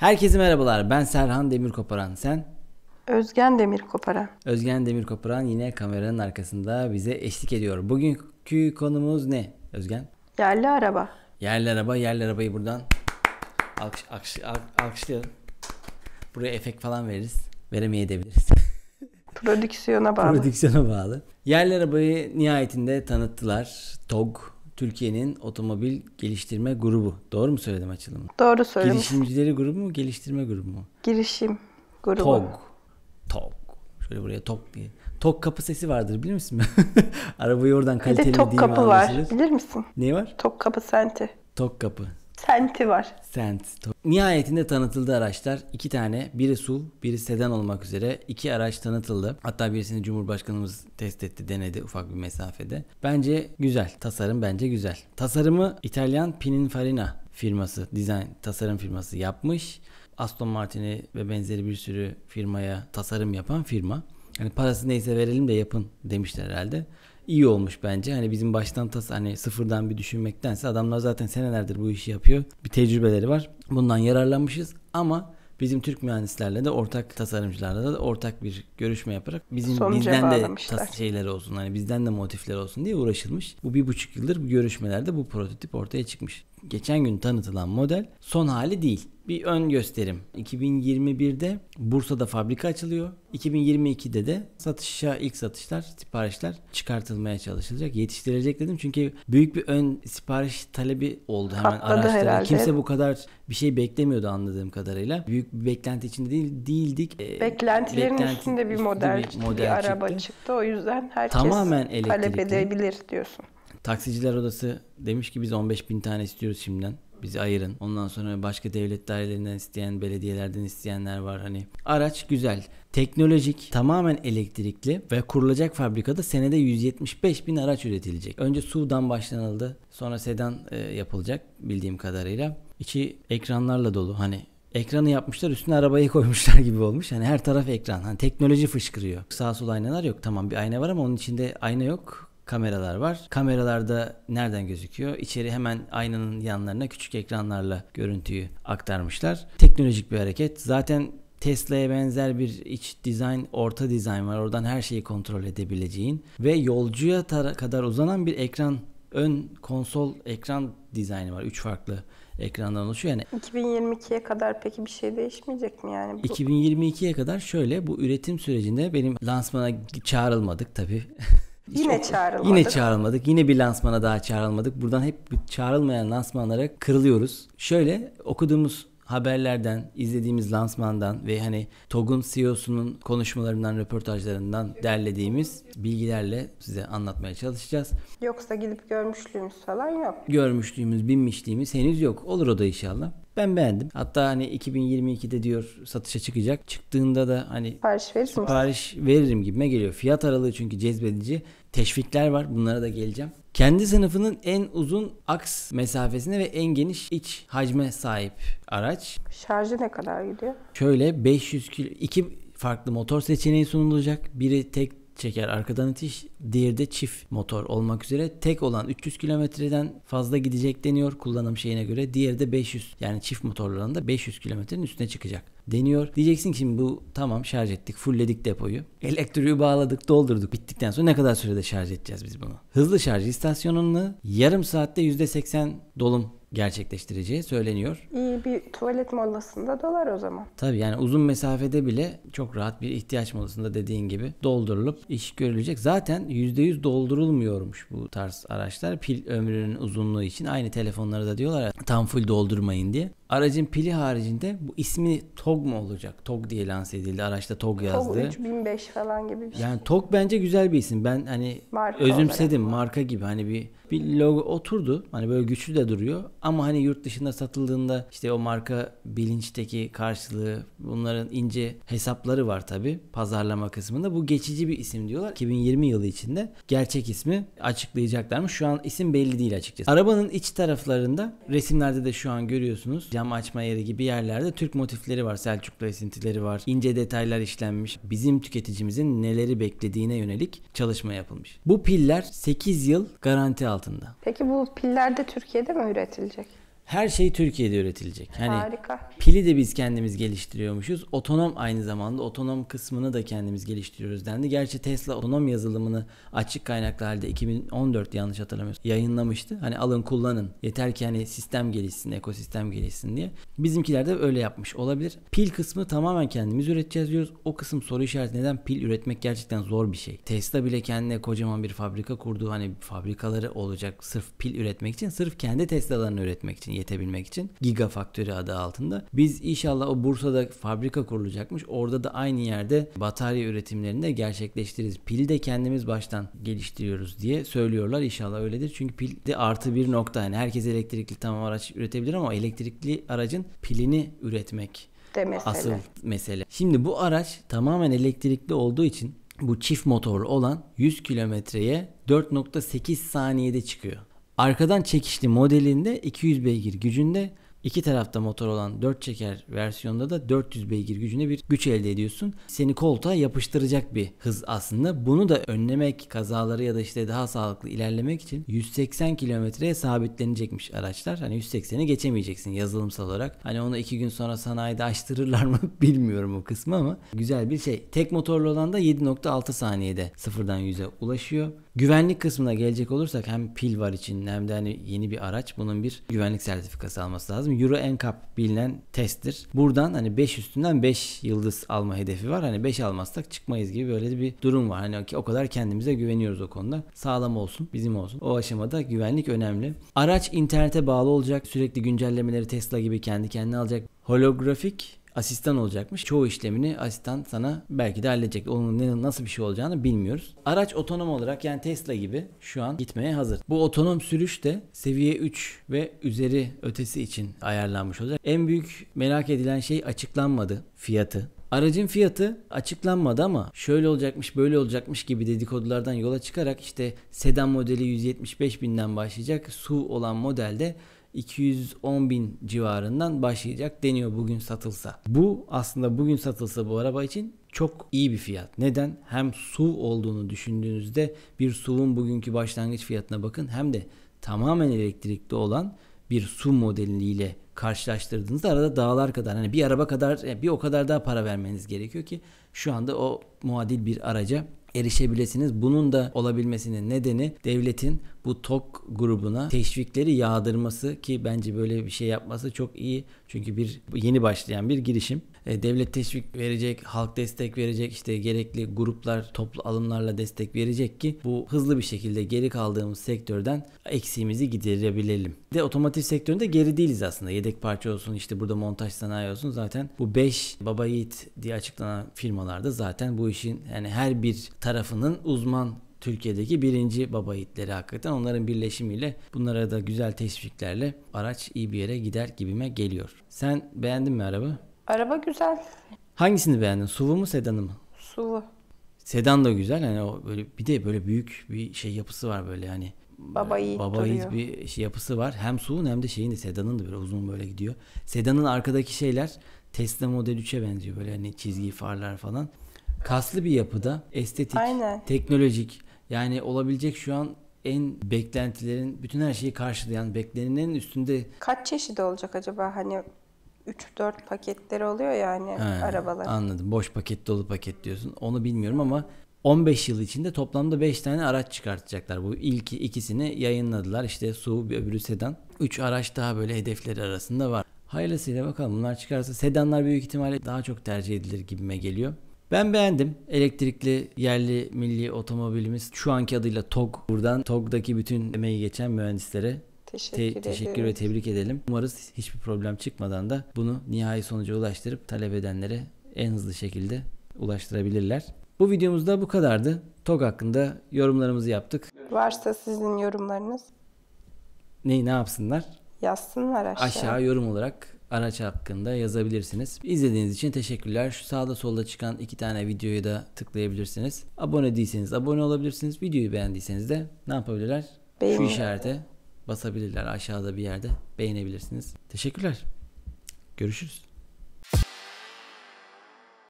Herkese merhabalar. Ben Serhan Demir Koparan. Sen? Özgen Demir Koparan. Özgen Demir Koparan yine kameranın arkasında bize eşlik ediyor. Bugünkü konumuz ne Özgen? Yerli araba. Yerli araba. Yerli arabayı buradan alkış, alkış, alkışlayalım. Buraya efekt falan veririz. Veremeyebiliriz. Prodüksiyona bağlı. Prodüksiyona bağlı. Yerli arabayı nihayetinde tanıttılar. TOG Türkiye'nin otomobil geliştirme grubu. Doğru mu söyledim açılımı? Doğru söyledim. Girişimcileri grubu mu, geliştirme grubu mu? Girişim grubu. TOG. TOG. Şöyle buraya TOG diye. Tok kapı sesi vardır bilir misin? Arabayı oradan kaliteli değil mi? Bir de tok kapı var. Bilir misin? Ne var? Tok kapı senti. Tok kapı. Senti var. Sent. Nihayetinde tanıtıldı araçlar. iki tane. Biri SUV, biri sedan olmak üzere. iki araç tanıtıldı. Hatta birisini Cumhurbaşkanımız test etti, denedi ufak bir mesafede. Bence güzel. Tasarım bence güzel. Tasarımı İtalyan Pininfarina firması, dizayn tasarım firması yapmış. Aston Martin'i ve benzeri bir sürü firmaya tasarım yapan firma. Hani parası neyse verelim de yapın demişler herhalde iyi olmuş bence. Hani bizim baştan tas hani sıfırdan bir düşünmektense adamlar zaten senelerdir bu işi yapıyor. Bir tecrübeleri var. Bundan yararlanmışız ama bizim Türk mühendislerle de ortak tasarımcılarla da ortak bir görüşme yaparak bizim Sonuca bizden de tas şeyleri olsun hani bizden de motifler olsun diye uğraşılmış. Bu bir buçuk yıldır bu görüşmelerde bu prototip ortaya çıkmış. Geçen gün tanıtılan model son hali değil bir ön gösterim. 2021'de Bursa'da fabrika açılıyor. 2022'de de satışa ilk satışlar, siparişler çıkartılmaya çalışılacak. Yetiştirilecek dedim çünkü büyük bir ön sipariş talebi oldu hemen araçlara. Kimse bu kadar bir şey beklemiyordu anladığım kadarıyla. Büyük bir beklenti içinde değil değildik. Ee, Beklentilerin Beklenti, üstünde bir model, bir, model bir araba çıktı. çıktı. O yüzden herkes Tamamen talep edebilir diyorsun. Taksiciler Odası demiş ki biz 15 bin tane istiyoruz şimdiden bizi ayırın. Ondan sonra başka devlet dairelerinden isteyen, belediyelerden isteyenler var hani. Araç güzel. Teknolojik, tamamen elektrikli ve kurulacak fabrikada senede 175 bin araç üretilecek. Önce sudan başlanıldı. Sonra sedan e, yapılacak bildiğim kadarıyla. İçi ekranlarla dolu. Hani ekranı yapmışlar üstüne arabayı koymuşlar gibi olmuş. Hani her taraf ekran. Hani teknoloji fışkırıyor. Sağ sol aynalar yok. Tamam bir ayna var ama onun içinde ayna yok kameralar var. Kameralarda nereden gözüküyor? İçeri hemen aynanın yanlarına küçük ekranlarla görüntüyü aktarmışlar. Teknolojik bir hareket. Zaten Tesla'ya benzer bir iç dizayn, orta dizayn var. Oradan her şeyi kontrol edebileceğin ve yolcuya kadar uzanan bir ekran ön konsol ekran dizaynı var. Üç farklı ekrandan oluşuyor. Yani 2022'ye kadar peki bir şey değişmeyecek mi yani? Bu... 2022'ye kadar şöyle bu üretim sürecinde benim lansmana çağrılmadık tabii. Hiç yine çağrılmadık. Yine çağrılmadık. Yine bir lansmana daha çağrılmadık. Buradan hep çağrılmayan lansmanlara kırılıyoruz. Şöyle okuduğumuz haberlerden, izlediğimiz lansmandan ve hani TOG'un CEO'sunun konuşmalarından, röportajlarından derlediğimiz bilgilerle size anlatmaya çalışacağız. Yoksa gidip görmüşlüğümüz falan yok. Görmüşlüğümüz, binmişliğimiz henüz yok. Olur o da inşallah. Ben beğendim. Hatta hani 2022'de diyor satışa çıkacak. Çıktığında da hani sipariş, verir sipariş veririm gibime geliyor. Fiyat aralığı çünkü cezbedici. Teşvikler var. Bunlara da geleceğim. Kendi sınıfının en uzun aks mesafesine ve en geniş iç hacme sahip araç. Şarjı ne kadar gidiyor? Şöyle 500 kilo, iki farklı motor seçeneği sunulacak. Biri tek çeker arkadan itiş. diğerde çift motor olmak üzere. Tek olan 300 kilometreden fazla gidecek deniyor kullanım şeyine göre. Diğeri de 500 yani çift motorlarında 500 kilometrenin üstüne çıkacak deniyor. Diyeceksin ki şimdi bu tamam şarj ettik, fullledik depoyu. Elektriği bağladık, doldurduk. Bittikten sonra ne kadar sürede şarj edeceğiz biz bunu? Hızlı şarj istasyonunu yarım saatte %80 dolum gerçekleştireceği söyleniyor. İyi bir tuvalet molasında dolar o zaman. Tabii yani uzun mesafede bile çok rahat bir ihtiyaç molasında dediğin gibi doldurulup iş görülecek. Zaten %100 doldurulmuyormuş bu tarz araçlar. Pil ömrünün uzunluğu için aynı telefonlara da diyorlar ya tam full doldurmayın diye. Aracın pili haricinde bu ismi TOG mu olacak? TOG diye lanse edildi. Araçta TOG yazdı. TOG 3005 falan gibi bir şey. Yani TOG bence güzel bir isim. Ben hani marka özümsedim olarak. marka gibi hani bir bir logo oturdu. Hani böyle güçlü de duruyor. Ama hani yurt dışında satıldığında işte o marka bilinçteki karşılığı bunların ince hesapları var tabi pazarlama kısmında. Bu geçici bir isim diyorlar. 2020 yılı içinde gerçek ismi açıklayacaklarmış. Şu an isim belli değil açıkçası. Arabanın iç taraflarında resimlerde de şu an görüyorsunuz cam açma yeri gibi yerlerde Türk motifleri var, Selçuklu esintileri var. İnce detaylar işlenmiş. Bizim tüketicimizin neleri beklediğine yönelik çalışma yapılmış. Bu piller 8 yıl garanti altında. Peki bu piller de Türkiye'de mi üretilecek? Her şey Türkiye'de üretilecek. Hani Harika. Pili de biz kendimiz geliştiriyormuşuz. Otonom aynı zamanda otonom kısmını da kendimiz geliştiriyoruz dendi. Gerçi Tesla otonom yazılımını açık kaynaklı halde 2014 yanlış hatırlamıyorsam yayınlamıştı. Hani alın kullanın. Yeter ki hani sistem gelişsin, ekosistem gelişsin diye. Bizimkiler de öyle yapmış olabilir. Pil kısmı tamamen kendimiz üreteceğiz diyoruz. O kısım soru işareti. Neden pil üretmek gerçekten zor bir şey. Tesla bile kendine kocaman bir fabrika kurdu. Hani fabrikaları olacak sırf pil üretmek için, sırf kendi Tesla'larını üretmek için yetebilmek için Gigafaktörü adı altında. Biz inşallah o Bursa'da fabrika kurulacakmış. Orada da aynı yerde batarya üretimlerini de gerçekleştiririz. pil de kendimiz baştan geliştiriyoruz diye söylüyorlar. İnşallah öyledir. Çünkü pil de artı bir nokta. Yani herkes elektrikli tamam araç üretebilir ama elektrikli aracın pilini üretmek de mesele. asıl mesele. Şimdi bu araç tamamen elektrikli olduğu için bu çift motorlu olan 100 kilometreye 4.8 saniyede çıkıyor. Arkadan çekişli modelinde 200 beygir gücünde iki tarafta motor olan 4 çeker versiyonda da 400 beygir gücüne bir güç elde ediyorsun. Seni koltuğa yapıştıracak bir hız aslında. Bunu da önlemek, kazaları ya da işte daha sağlıklı ilerlemek için 180 kilometreye sabitlenecekmiş araçlar. Hani 180'i geçemeyeceksin yazılımsal olarak. Hani onu 2 gün sonra sanayide açtırırlar mı bilmiyorum o kısmı ama güzel bir şey. Tek motorlu olan da 7.6 saniyede sıfırdan 100'e ulaşıyor. Güvenlik kısmına gelecek olursak hem pil var içinde hem de hani yeni bir araç bunun bir güvenlik sertifikası alması lazım. Euro NCAP bilinen testtir. Buradan hani 5 üstünden 5 yıldız alma hedefi var. Hani 5 almazsak çıkmayız gibi böyle bir durum var. Hani o kadar kendimize güveniyoruz o konuda. Sağlam olsun, bizim olsun. O aşamada güvenlik önemli. Araç internete bağlı olacak. Sürekli güncellemeleri Tesla gibi kendi kendine alacak. Holografik asistan olacakmış. Çoğu işlemini asistan sana belki de halledecek. Onun ne, nasıl bir şey olacağını bilmiyoruz. Araç otonom olarak yani Tesla gibi şu an gitmeye hazır. Bu otonom sürüş de seviye 3 ve üzeri ötesi için ayarlanmış olacak. En büyük merak edilen şey açıklanmadı fiyatı. Aracın fiyatı açıklanmadı ama şöyle olacakmış böyle olacakmış gibi dedikodulardan yola çıkarak işte sedan modeli 175 binden başlayacak. Su olan modelde 210 bin civarından başlayacak deniyor bugün satılsa. Bu aslında bugün satılsa bu araba için çok iyi bir fiyat. Neden? Hem SUV olduğunu düşündüğünüzde bir SUV'un bugünkü başlangıç fiyatına bakın hem de tamamen elektrikli olan bir SUV modeliyle karşılaştırdığınızda arada dağlar kadar hani bir araba kadar bir o kadar daha para vermeniz gerekiyor ki şu anda o muadil bir araca erişebilirsiniz. Bunun da olabilmesinin nedeni devletin bu TOK grubuna teşvikleri yağdırması ki bence böyle bir şey yapması çok iyi. Çünkü bir yeni başlayan bir girişim e, devlet teşvik verecek, halk destek verecek, işte gerekli gruplar toplu alımlarla destek verecek ki bu hızlı bir şekilde geri kaldığımız sektörden eksiğimizi giderebilelim. De otomotiv sektöründe geri değiliz aslında. Yedek parça olsun, işte burada montaj sanayi olsun zaten bu 5 baba yiğit diye açıklanan firmalarda zaten bu işin yani her bir tarafının uzman Türkiye'deki birinci baba yiğitleri hakikaten onların birleşimiyle bunlara da güzel teşviklerle araç iyi bir yere gider gibime geliyor. Sen beğendin mi araba? Araba güzel. Hangisini beğendin? SUV'u mu sedanı mı? SUV'u. Sedan da güzel yani o böyle bir de böyle büyük bir şey yapısı var böyle yani. Baba yiğit Baba yiğit bir şey yapısı var. Hem SUV'un hem de şeyin de sedanın da böyle uzun böyle gidiyor. Sedanın arkadaki şeyler Tesla Model 3'e benziyor böyle hani çizgi farlar falan. Kaslı bir yapıda, estetik, Aynen. teknolojik yani olabilecek şu an en beklentilerin bütün her şeyi karşılayan beklenenin üstünde kaç çeşidi olacak acaba hani 3-4 paketleri oluyor yani He, arabalar. Anladım. Boş paket dolu paket diyorsun. Onu bilmiyorum ama 15 yıl içinde toplamda 5 tane araç çıkartacaklar. Bu ilk ikisini yayınladılar. İşte SUV öbürü sedan. 3 araç daha böyle hedefleri arasında var. Hayırlısıyla bakalım bunlar çıkarsa sedanlar büyük ihtimalle daha çok tercih edilir gibime geliyor. Ben beğendim. Elektrikli yerli milli otomobilimiz şu anki adıyla TOG. Buradan TOG'daki bütün emeği geçen mühendislere Teşekkür, te- teşekkür ve tebrik edelim. Umarız hiçbir problem çıkmadan da bunu nihai sonuca ulaştırıp talep edenlere en hızlı şekilde ulaştırabilirler. Bu videomuzda bu kadardı. TOG hakkında yorumlarımızı yaptık. Varsa sizin yorumlarınız. Neyi ne yapsınlar? Yazsınlar aşağı. Aşağı yorum olarak araç hakkında yazabilirsiniz. İzlediğiniz için teşekkürler. Şu sağda solda çıkan iki tane videoyu da tıklayabilirsiniz. Abone değilseniz abone olabilirsiniz. Videoyu beğendiyseniz de ne yapabilirler? Beğenin. Şu işarete basabilirler aşağıda bir yerde beğenebilirsiniz. Teşekkürler. Görüşürüz.